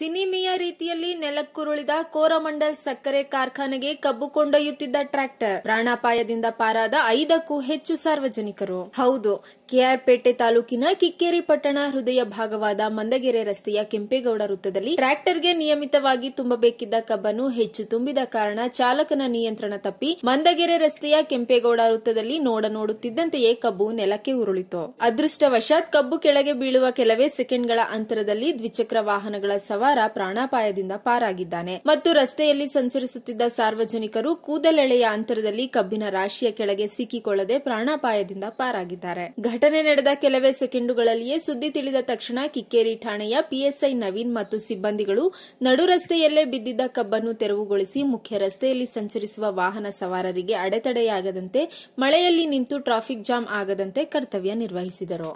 ಸಿನಿಮೀಯ ರೀತಿಯಲ್ಲಿ ನೆಲಕ್ಕುರುಳಿದ ಕೋರಮಂಡಲ್ ಸಕ್ಕರೆ ಕಾರ್ಖಾನೆಗೆ ಕಬ್ಬು ಕೊಂಡೊಯ್ಯುತ್ತಿದ್ದ ಟ್ರ್ಯಾಕ್ಟರ್ ಪ್ರಾಣಾಪಾಯದಿಂದ ಪಾರಾದ ಐದಕ್ಕೂ ಹೆಚ್ಚು ಸಾರ್ವಜನಿಕರು ಹೌದು ಕೆಆರ್ಪೇಟೆ ತಾಲೂಕಿನ ಕಿಕ್ಕೇರಿ ಪಟ್ಟಣ ಹೃದಯ ಭಾಗವಾದ ಮಂದಗೆರೆ ರಸ್ತೆಯ ಕೆಂಪೇಗೌಡ ವೃತ್ತದಲ್ಲಿ ಟ್ರ್ಯಾಕ್ಟರ್ಗೆ ನಿಯಮಿತವಾಗಿ ತುಂಬಬೇಕಿದ್ದ ಕಬ್ಬನ್ನು ಹೆಚ್ಚು ತುಂಬಿದ ಕಾರಣ ಚಾಲಕನ ನಿಯಂತ್ರಣ ತಪ್ಪಿ ಮಂದಗೆರೆ ರಸ್ತೆಯ ಕೆಂಪೇಗೌಡ ವೃತ್ತದಲ್ಲಿ ನೋಡ ನೋಡುತ್ತಿದ್ದಂತೆಯೇ ಕಬ್ಬು ನೆಲಕ್ಕೆ ಉರುಳಿತು ಅದೃಷ್ಟವಶಾತ್ ಕಬ್ಬು ಕೆಳಗೆ ಬೀಳುವ ಕೆಲವೇ ಸೆಕೆಂಡ್ಗಳ ಅಂತರದಲ್ಲಿ ದ್ವಿಚಕ್ರ ವಾಹನಗಳ ಸವಾರ ಪ್ರಾಣಾಪಾಯದಿಂದ ಪಾರಾಗಿದ್ದಾನೆ ಮತ್ತು ರಸ್ತೆಯಲ್ಲಿ ಸಂಚರಿಸುತ್ತಿದ್ದ ಸಾರ್ವಜನಿಕರು ಕೂದಲೆಳೆಯ ಅಂತರದಲ್ಲಿ ಕಬ್ಬಿನ ರಾಶಿಯ ಕೆಳಗೆ ಸಿಕ್ಕಿಕೊಳ್ಳದೆ ಪ್ರಾಣಾಪಾಯದಿಂದ ಪಾರಾಗಿದ್ದಾರೆ ಘಟನೆ ನಡೆದ ಕೆಲವೇ ಸೆಕೆಂಡುಗಳಲ್ಲಿಯೇ ಸುದ್ದಿ ತಿಳಿದ ತಕ್ಷಣ ಕಿಕ್ಕೇರಿ ಠಾಣೆಯ ಪಿಎಸ್ಐ ನವೀನ್ ಮತ್ತು ಸಿಬ್ಬಂದಿಗಳು ನಡುರಸ್ತೆಯಲ್ಲೇ ರಸ್ತೆಯಲ್ಲೇ ಬಿದ್ದಿದ್ದ ಕಬ್ಬನ್ನು ತೆರವುಗೊಳಿಸಿ ಮುಖ್ಯ ರಸ್ತೆಯಲ್ಲಿ ಸಂಚರಿಸುವ ವಾಹನ ಸವಾರರಿಗೆ ಅಡೆತಡೆಯಾಗದಂತೆ ಮಳೆಯಲ್ಲಿ ನಿಂತು ಟ್ರಾಫಿಕ್ ಜಾಮ್ ಆಗದಂತೆ ಕರ್ತವ್ಯ ನಿರ್ವಹಿಸಿದರು